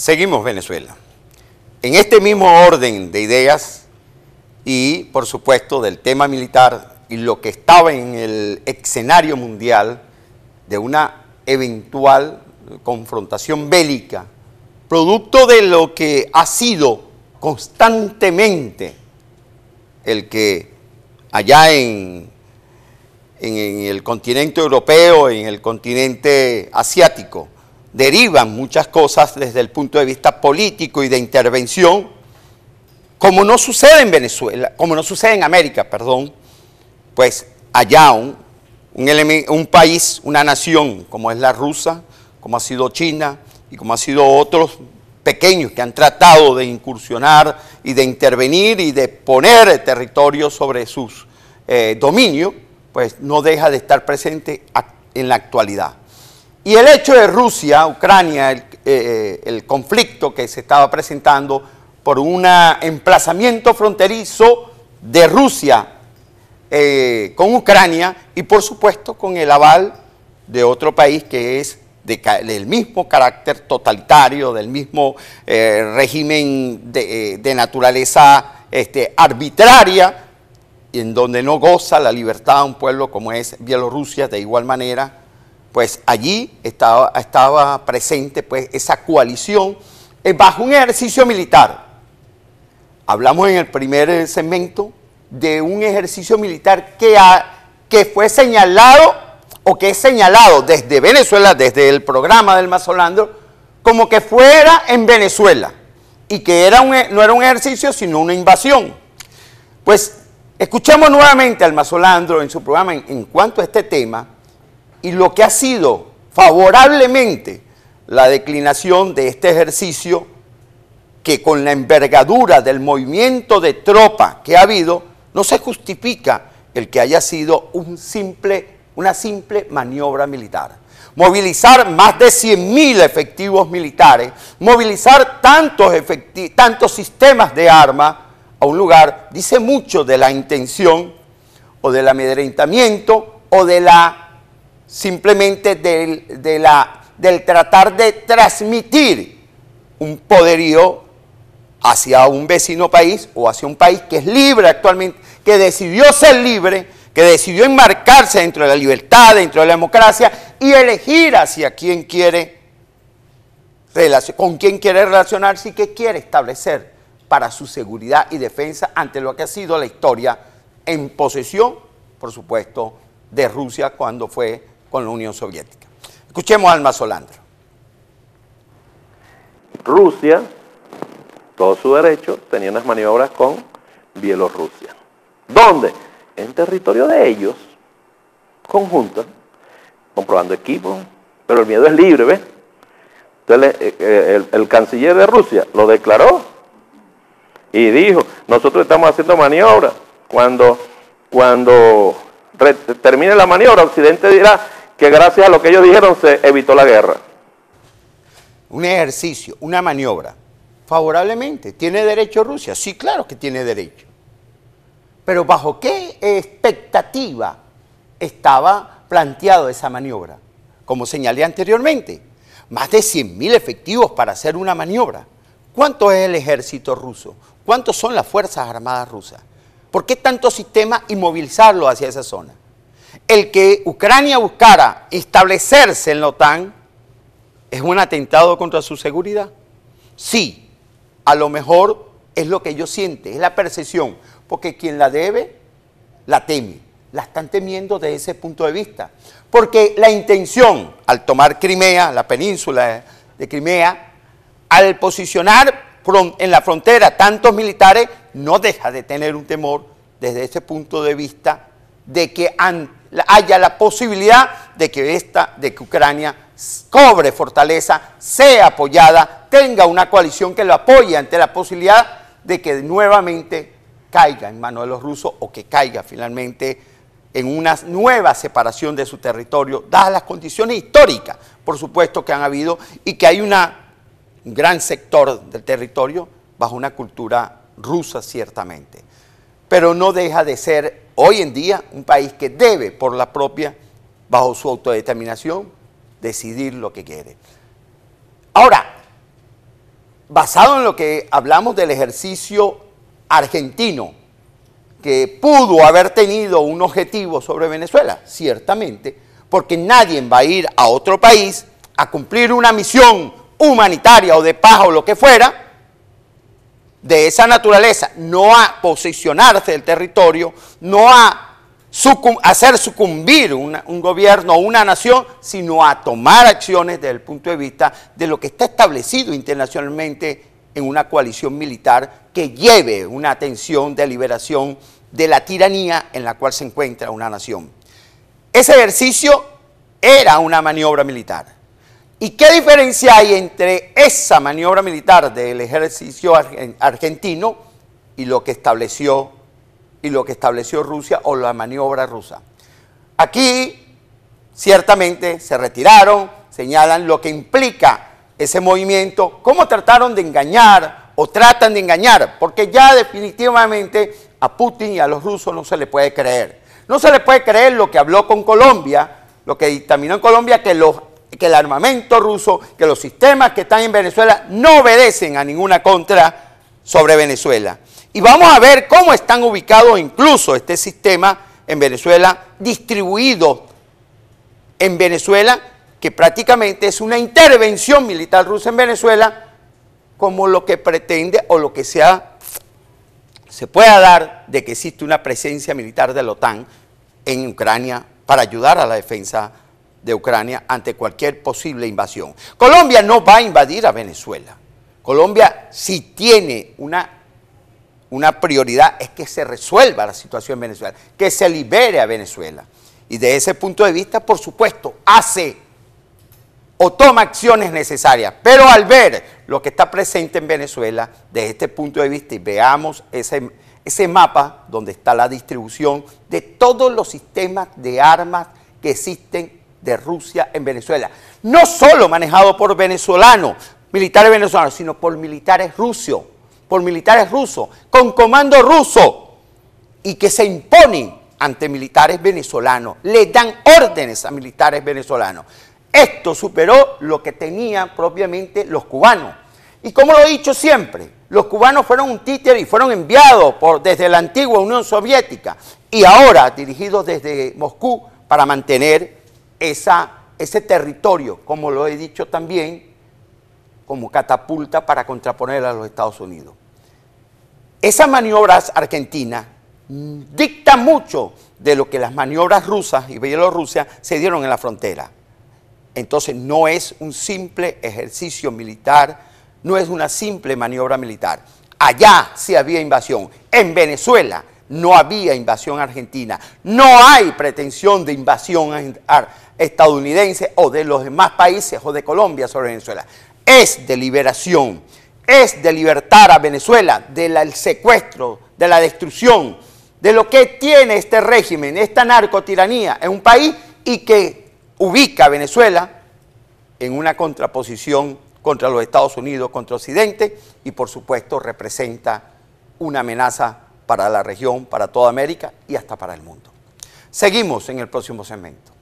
Seguimos Venezuela. En este mismo orden de ideas y, por supuesto, del tema militar y lo que estaba en el escenario mundial de una eventual confrontación bélica, producto de lo que ha sido constantemente el que allá en, el continente europeo, en el continente asiático, derivan muchas cosas desde el punto de vista político y de intervención, como no sucede en Venezuela, como no sucede en América, perdón, pues allá un, país, una nación como es la rusa, como ha sido China y como ha sido otros pequeños que han tratado de incursionar y de intervenir y de poner territorio sobre sus eh, dominio dominios, pues no deja de estar presente en la actualidad. Y el hecho de Rusia, Ucrania, eh, eh, el, conflicto que se estaba presentando por un emplazamiento fronterizo de Rusia eh, con Ucrania y por supuesto con el aval de otro país que es de, del mismo carácter totalitario, del mismo régimen de, naturaleza este, arbitraria, en donde no goza la libertad de un pueblo como es Bielorrusia, de igual manera pues allí estaba, estaba presente pues esa coalición eh, bajo un ejercicio militar. Hablamos en el primer eh, segmento de un ejercicio militar que, ha que fue señalado o que es señalado desde Venezuela, desde el programa del Mazolandro, como que fuera en Venezuela y que era eh, no era un ejercicio sino una invasión. Pues escuchemos nuevamente al Mazolandro en su programa en cuanto a este tema y lo que ha sido favorablemente la declinación de este ejercicio que con la envergadura del movimiento de tropa que ha habido, no se justifica el que haya sido una simple maniobra militar. Movilizar más de 100.000 efectivos militares, movilizar tantos sistemas de armas a un lugar, dice mucho de la intención o del amedrentamiento o de la simplemente del, del tratar de transmitir un poderío hacia un vecino país o hacia un país que es libre actualmente, que decidió ser libre, que decidió enmarcarse dentro de la libertad, dentro de la democracia y elegir hacia quién quiere con quién quiere relacionarse y qué quiere establecer para su seguridad y defensa ante lo que ha sido la historia en posesión, por supuesto, de Rusia cuando fue con la Unión Soviética. Escuchemos Alma Solandro... Rusia, todo su derecho, tenía unas maniobras con Bielorrusia. ¿Dónde? En territorio de ellos, conjunta, comprobando equipos, pero el miedo es libre, ¿ves? Entonces eh, eh, el, el canciller de Rusia lo declaró y dijo, nosotros estamos haciendo maniobras. Cuando, cuando termine la maniobra, Occidente dirá, que gracias a lo que ellos dijeron se evitó la guerra. Un ejercicio, una maniobra. Favorablemente. ¿Tiene derecho Rusia? Sí, claro que tiene derecho. Pero ¿bajo qué expectativa estaba planteado esa maniobra? Como señalé anteriormente, más de 100.000 efectivos para hacer una maniobra. ¿Cuánto es el ejército ruso? ¿Cuántos son las Fuerzas Armadas rusas? ¿Por qué tanto sistema y movilizarlo hacia esa zona? el que Ucrania buscara establecerse en la OTAN es un atentado contra su seguridad. Sí, a lo mejor es lo que ellos sienten, es la percepción, porque quien la debe, la teme, la están temiendo desde ese punto de vista. Porque la intención al tomar Crimea, la península de Crimea, al posicionar en la frontera tantos militares, no deja de tener un temor desde ese punto de vista de que ante haya la posibilidad de que esta, de que Ucrania cobre fortaleza, sea apoyada, tenga una coalición que lo apoye ante la posibilidad de que nuevamente caiga en manos de los rusos o que caiga finalmente en una nueva separación de su territorio, dadas las condiciones históricas, por supuesto, que han habido y que hay un gran sector del territorio bajo una cultura rusa, ciertamente pero no deja de ser hoy en día un país que debe, por la propia, bajo su autodeterminación, decidir lo que quiere. Ahora, basado en lo que hablamos del ejercicio argentino, que pudo haber tenido un objetivo sobre Venezuela, ciertamente, porque nadie va a ir a otro país a cumplir una misión humanitaria o de paz o lo que fuera, de esa naturaleza, no a posicionarse del territorio, no a hacer sucumbir un gobierno o una nación, sino a tomar acciones desde el punto de vista de lo que está establecido internacionalmente en una coalición militar que lleve una atención de liberación de la tiranía en la cual se encuentra una nación. Ese ejercicio era una maniobra militar. ¿Y qué diferencia hay entre esa maniobra militar del ejercicio argentino y lo que estableció y lo que estableció Rusia o la maniobra rusa? Aquí ciertamente se retiraron, señalan lo que implica ese movimiento, cómo trataron de engañar o tratan de engañar, porque ya definitivamente a Putin y a los rusos no se le puede creer. No se le puede creer lo que habló con Colombia, lo que dictaminó en Colombia que los que el armamento ruso, que los sistemas que están en Venezuela no obedecen a ninguna contra sobre Venezuela. Y vamos a ver cómo están ubicados incluso este sistema en Venezuela, distribuido en Venezuela, que prácticamente es una intervención militar rusa en Venezuela, como lo que pretende o lo que sea, se pueda dar de que existe una presencia militar de la OTAN en Ucrania para ayudar a la defensa de Ucrania ante cualquier posible invasión. Colombia no va a invadir a Venezuela. Colombia si tiene una una prioridad es que se resuelva la situación en Venezuela, que se libere a Venezuela. Y de ese punto de vista, por supuesto, hace o toma acciones necesarias. Pero al ver lo que está presente en Venezuela, desde este punto de vista, y veamos ese, ese mapa donde está la distribución de todos los sistemas de armas que existen de Rusia en Venezuela. No solo manejado por venezolanos, militares venezolanos, sino por militares rusos, por militares rusos, con comando ruso, y que se imponen ante militares venezolanos, le dan órdenes a militares venezolanos. Esto superó lo que tenían propiamente los cubanos. Y como lo he dicho siempre, los cubanos fueron un títere y fueron enviados por, desde la antigua Unión Soviética y ahora dirigidos desde Moscú para mantener ese territorio, como lo he dicho también, como catapulta para contraponer a los Estados Unidos. Esas maniobras argentinas dicta mucho de lo que las maniobras rusas y Bielorrusia se dieron en la frontera. Entonces no es un simple ejercicio militar, no es una simple maniobra militar. Allá sí había invasión. En Venezuela no había invasión argentina. No hay pretensión de invasión estadounidense o de los demás países o de Colombia sobre Venezuela. Es de liberación, es de libertar a Venezuela del secuestro, de la destrucción, de lo que tiene este régimen, esta narcotiranía en un país y que ubica a Venezuela en una contraposición contra los Estados Unidos, contra Occidente y por supuesto representa una amenaza para la región, para toda América y hasta para el mundo. Seguimos en el próximo segmento.